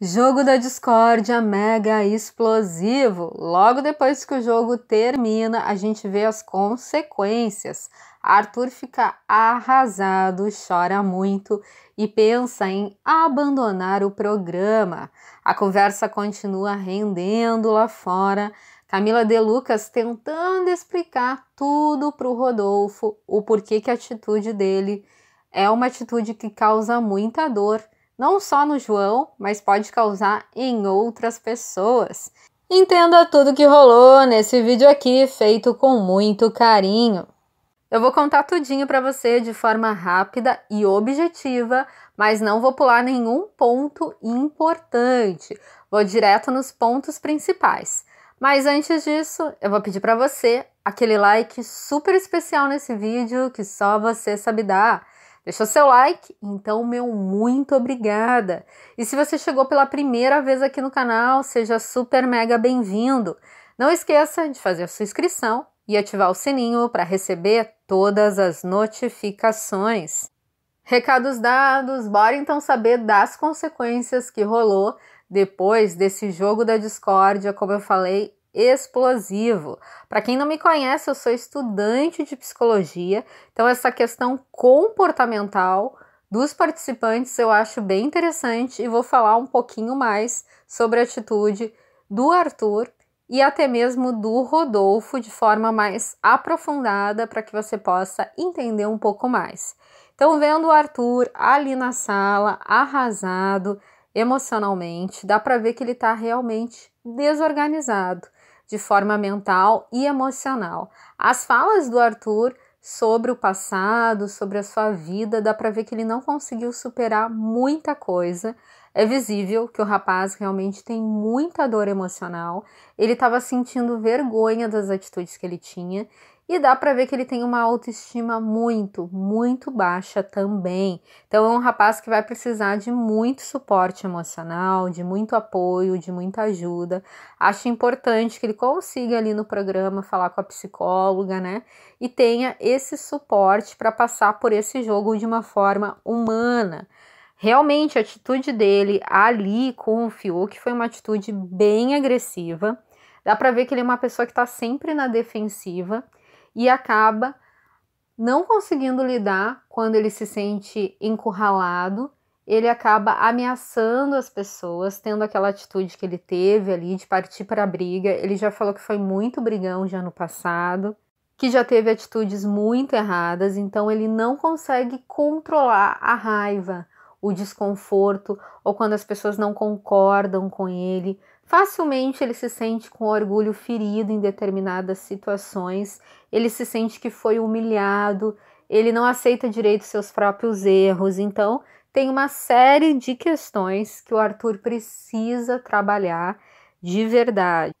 Jogo da discórdia mega explosivo. Logo depois que o jogo termina, a gente vê as consequências. Arthur fica arrasado, chora muito e pensa em abandonar o programa. A conversa continua rendendo lá fora. Camila De Lucas tentando explicar tudo para o Rodolfo, o porquê que a atitude dele é uma atitude que causa muita dor não só no João, mas pode causar em outras pessoas. Entenda tudo que rolou nesse vídeo aqui, feito com muito carinho. Eu vou contar tudinho para você de forma rápida e objetiva, mas não vou pular nenhum ponto importante. Vou direto nos pontos principais. Mas antes disso, eu vou pedir para você aquele like super especial nesse vídeo que só você sabe dar. Deixou seu like? Então, meu muito obrigada! E se você chegou pela primeira vez aqui no canal, seja super mega bem-vindo! Não esqueça de fazer a sua inscrição e ativar o sininho para receber todas as notificações. Recados dados, bora então saber das consequências que rolou depois desse jogo da discórdia, como eu falei explosivo. Para quem não me conhece, eu sou estudante de psicologia, então essa questão comportamental dos participantes eu acho bem interessante e vou falar um pouquinho mais sobre a atitude do Arthur e até mesmo do Rodolfo de forma mais aprofundada para que você possa entender um pouco mais. Então, vendo o Arthur ali na sala, arrasado emocionalmente, dá para ver que ele está realmente desorganizado de forma mental e emocional. As falas do Arthur sobre o passado, sobre a sua vida, dá para ver que ele não conseguiu superar muita coisa. É visível que o rapaz realmente tem muita dor emocional. Ele estava sentindo vergonha das atitudes que ele tinha e dá para ver que ele tem uma autoestima muito, muito baixa também. Então é um rapaz que vai precisar de muito suporte emocional, de muito apoio, de muita ajuda. Acho importante que ele consiga ali no programa falar com a psicóloga, né? E tenha esse suporte para passar por esse jogo de uma forma humana. Realmente a atitude dele ali com o Fiuk foi uma atitude bem agressiva. Dá para ver que ele é uma pessoa que está sempre na defensiva e acaba não conseguindo lidar quando ele se sente encurralado, ele acaba ameaçando as pessoas, tendo aquela atitude que ele teve ali de partir para a briga. Ele já falou que foi muito brigão já no passado, que já teve atitudes muito erradas, então ele não consegue controlar a raiva, o desconforto ou quando as pessoas não concordam com ele, Facilmente ele se sente com orgulho ferido em determinadas situações, ele se sente que foi humilhado, ele não aceita direito seus próprios erros. Então, tem uma série de questões que o Arthur precisa trabalhar de verdade.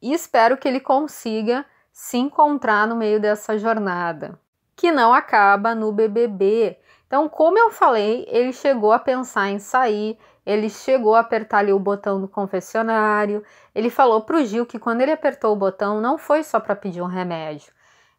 E espero que ele consiga se encontrar no meio dessa jornada, que não acaba no BBB. Então, como eu falei, ele chegou a pensar em sair, ele chegou a apertar ali o botão do confessionário. Ele falou para o Gil que quando ele apertou o botão não foi só para pedir um remédio.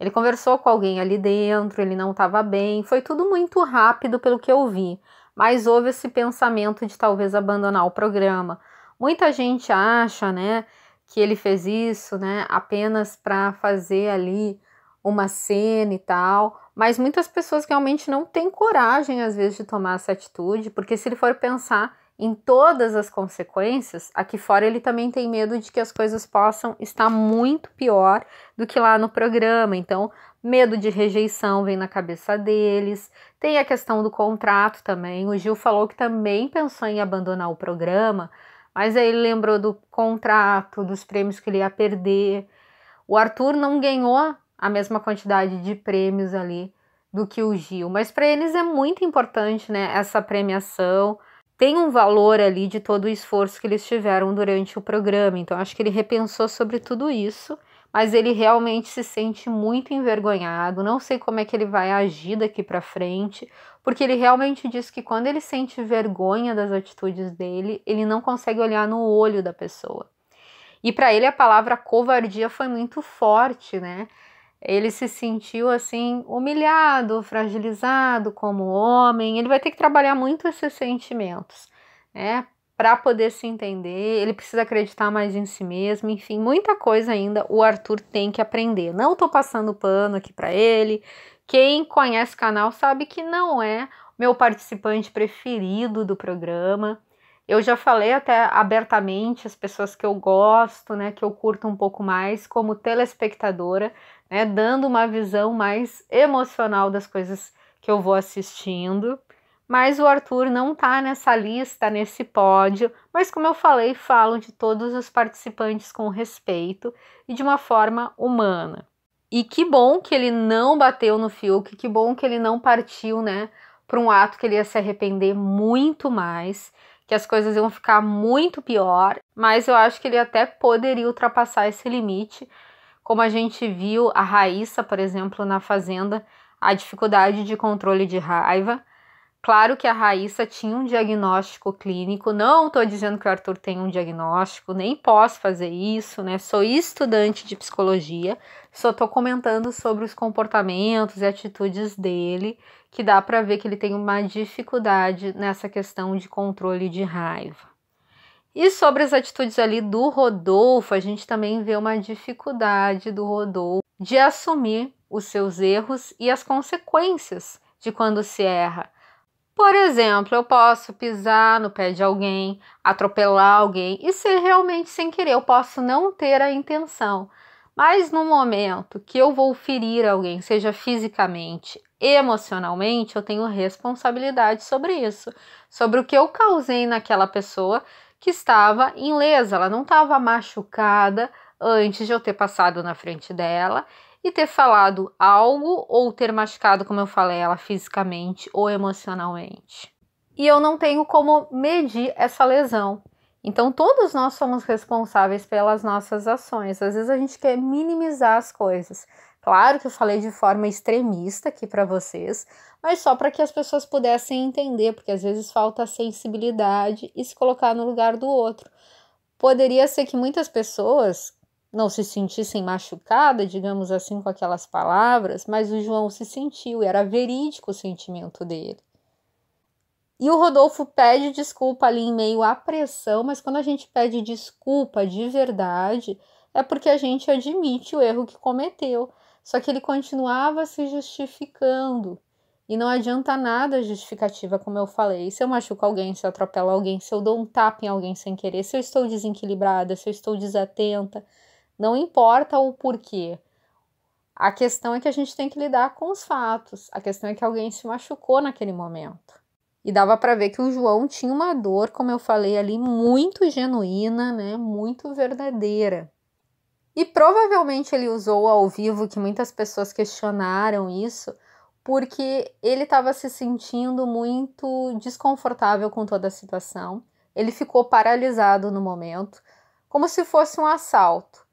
Ele conversou com alguém ali dentro, ele não estava bem, foi tudo muito rápido pelo que eu vi, mas houve esse pensamento de talvez abandonar o programa. Muita gente acha, né, que ele fez isso, né, apenas para fazer ali uma cena e tal, mas muitas pessoas realmente não têm coragem às vezes de tomar essa atitude, porque se ele for pensar, em todas as consequências, aqui fora ele também tem medo de que as coisas possam estar muito pior do que lá no programa. Então, medo de rejeição vem na cabeça deles. Tem a questão do contrato também. O Gil falou que também pensou em abandonar o programa, mas aí ele lembrou do contrato, dos prêmios que ele ia perder. O Arthur não ganhou a mesma quantidade de prêmios ali do que o Gil, mas para eles é muito importante, né, essa premiação tem um valor ali de todo o esforço que eles tiveram durante o programa. Então, acho que ele repensou sobre tudo isso, mas ele realmente se sente muito envergonhado. Não sei como é que ele vai agir daqui para frente, porque ele realmente diz que quando ele sente vergonha das atitudes dele, ele não consegue olhar no olho da pessoa. E para ele a palavra covardia foi muito forte, né? ele se sentiu assim humilhado, fragilizado como homem. Ele vai ter que trabalhar muito esses sentimentos, né? Para poder se entender, ele precisa acreditar mais em si mesmo, enfim, muita coisa ainda o Arthur tem que aprender. Não estou passando pano aqui para ele. Quem conhece o canal sabe que não é meu participante preferido do programa. Eu já falei até abertamente as pessoas que eu gosto, né, que eu curto um pouco mais como telespectadora, né, dando uma visão mais emocional das coisas que eu vou assistindo. Mas o Arthur não tá nessa lista, nesse pódio, mas como eu falei, falo de todos os participantes com respeito e de uma forma humana. E que bom que ele não bateu no Fiuk, que bom que ele não partiu, né, para um ato que ele ia se arrepender muito mais que as coisas iam ficar muito pior, mas eu acho que ele até poderia ultrapassar esse limite, como a gente viu a Raíssa, por exemplo, na Fazenda, a dificuldade de controle de raiva, Claro que a Raíssa tinha um diagnóstico clínico, não estou dizendo que o Arthur tem um diagnóstico, nem posso fazer isso, né? Sou estudante de psicologia, só estou comentando sobre os comportamentos e atitudes dele, que dá para ver que ele tem uma dificuldade nessa questão de controle de raiva. E sobre as atitudes ali do Rodolfo, a gente também vê uma dificuldade do Rodolfo de assumir os seus erros e as consequências de quando se erra por exemplo, eu posso pisar no pé de alguém, atropelar alguém e ser realmente sem querer. Eu posso não ter a intenção, mas no momento que eu vou ferir alguém, seja fisicamente, emocionalmente, eu tenho responsabilidade sobre isso, sobre o que eu causei naquela pessoa que estava ilesa, ela não estava machucada antes de eu ter passado na frente dela e ter falado algo ou ter machucado, como eu falei, ela fisicamente ou emocionalmente. E eu não tenho como medir essa lesão. Então, todos nós somos responsáveis pelas nossas ações. Às vezes a gente quer minimizar as coisas. Claro que eu falei de forma extremista aqui para vocês, mas só para que as pessoas pudessem entender, porque às vezes falta sensibilidade e se colocar no lugar do outro. Poderia ser que muitas pessoas não se sentissem machucada, digamos assim, com aquelas palavras, mas o João se sentiu, era verídico o sentimento dele. E o Rodolfo pede desculpa ali em meio à pressão, mas quando a gente pede desculpa de verdade, é porque a gente admite o erro que cometeu. Só que ele continuava se justificando. E não adianta nada justificativa, como eu falei. Se eu machuco alguém, se eu atropelo alguém, se eu dou um tapa em alguém sem querer, se eu estou desequilibrada, se eu estou desatenta, não importa o porquê. A questão é que a gente tem que lidar com os fatos. A questão é que alguém se machucou naquele momento. E dava para ver que o João tinha uma dor, como eu falei ali, muito genuína, né? Muito verdadeira. E provavelmente ele usou ao vivo, que muitas pessoas questionaram isso, porque ele estava se sentindo muito desconfortável com toda a situação. Ele ficou paralisado no momento, como se fosse um assalto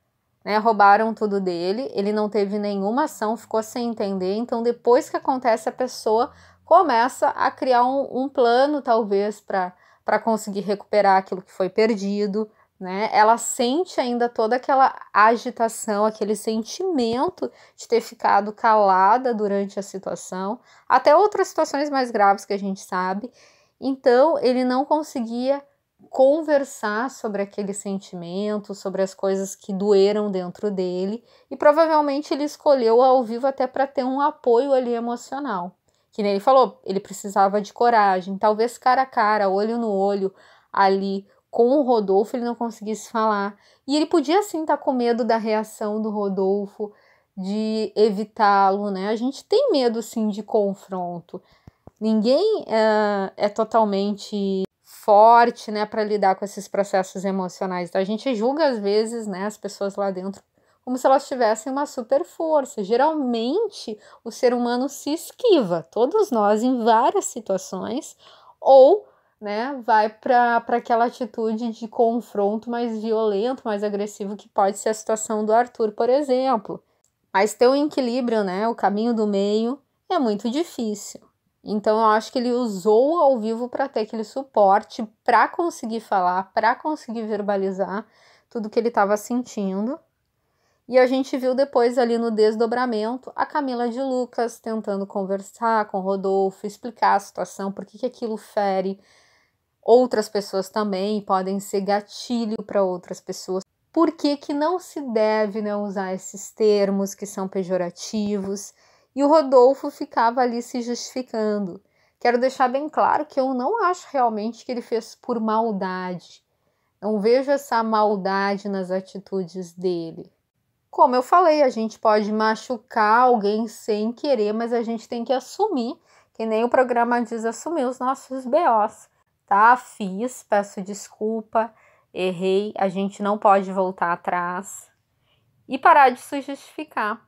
né? Roubaram tudo dele, ele não teve nenhuma ação, ficou sem entender. Então, depois que acontece, a pessoa começa a criar um, um plano, talvez, para conseguir recuperar aquilo que foi perdido, né? Ela sente ainda toda aquela agitação, aquele sentimento de ter ficado calada durante a situação, até outras situações mais graves que a gente sabe. Então, ele não conseguia conversar sobre aquele sentimento, sobre as coisas que doeram dentro dele, e provavelmente ele escolheu ao vivo até para ter um apoio ali emocional. Que nem ele falou, ele precisava de coragem, talvez cara a cara, olho no olho, ali com o Rodolfo ele não conseguisse falar. E ele podia sim estar tá com medo da reação do Rodolfo, de evitá-lo, né? A gente tem medo sim de confronto. Ninguém uh, é totalmente forte, né, para lidar com esses processos emocionais. Então a gente julga às vezes, né, as pessoas lá dentro como se elas tivessem uma super força. Geralmente, o ser humano se esquiva, todos nós em várias situações, ou né, vai para aquela atitude de confronto mais violento, mais agressivo, que pode ser a situação do Arthur, por exemplo. Mas ter o um equilíbrio, né, o caminho do meio, é muito difícil. Então eu acho que ele usou ao vivo para ter aquele suporte, para conseguir falar, para conseguir verbalizar tudo que ele estava sentindo. E a gente viu depois ali no desdobramento a Camila de Lucas tentando conversar com Rodolfo, explicar a situação, por que, que aquilo fere outras pessoas também, podem ser gatilho para outras pessoas. Por que, que não se deve né, usar esses termos que são pejorativos? E o Rodolfo ficava ali se justificando. Quero deixar bem claro que eu não acho realmente que ele fez por maldade. Não vejo essa maldade nas atitudes dele. Como eu falei, a gente pode machucar alguém sem querer, mas a gente tem que assumir, que nem o programa diz assumir os nossos BOs, tá? Fiz, peço desculpa, errei, a gente não pode voltar atrás e parar de se justificar.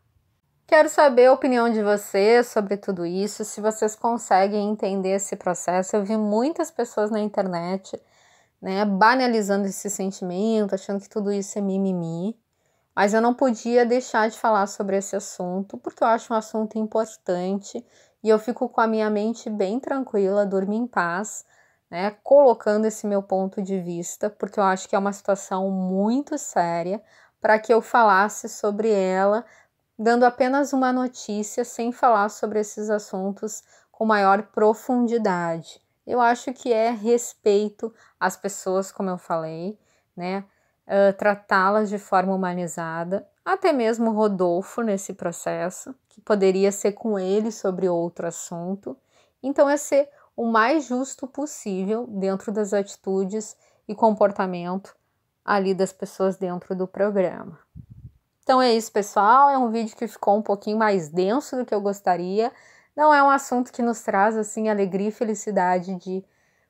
Quero saber a opinião de vocês sobre tudo isso, se vocês conseguem entender esse processo. Eu vi muitas pessoas na internet né, banalizando esse sentimento, achando que tudo isso é mimimi. Mas eu não podia deixar de falar sobre esse assunto, porque eu acho um assunto importante e eu fico com a minha mente bem tranquila, dormi em paz, né, colocando esse meu ponto de vista, porque eu acho que é uma situação muito séria para que eu falasse sobre ela, dando apenas uma notícia sem falar sobre esses assuntos com maior profundidade. Eu acho que é respeito às pessoas, como eu falei, né? Uh, Tratá-las de forma humanizada, até mesmo Rodolfo nesse processo, que poderia ser com ele sobre outro assunto. Então, é ser o mais justo possível dentro das atitudes e comportamento ali das pessoas dentro do programa. Então é isso, pessoal. É um vídeo que ficou um pouquinho mais denso do que eu gostaria. Não é um assunto que nos traz assim alegria e felicidade de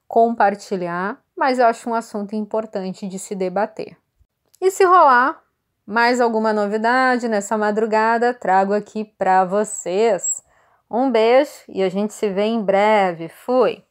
compartilhar, mas eu acho um assunto importante de se debater. E se rolar mais alguma novidade nessa madrugada, trago aqui para vocês. Um beijo e a gente se vê em breve. Fui!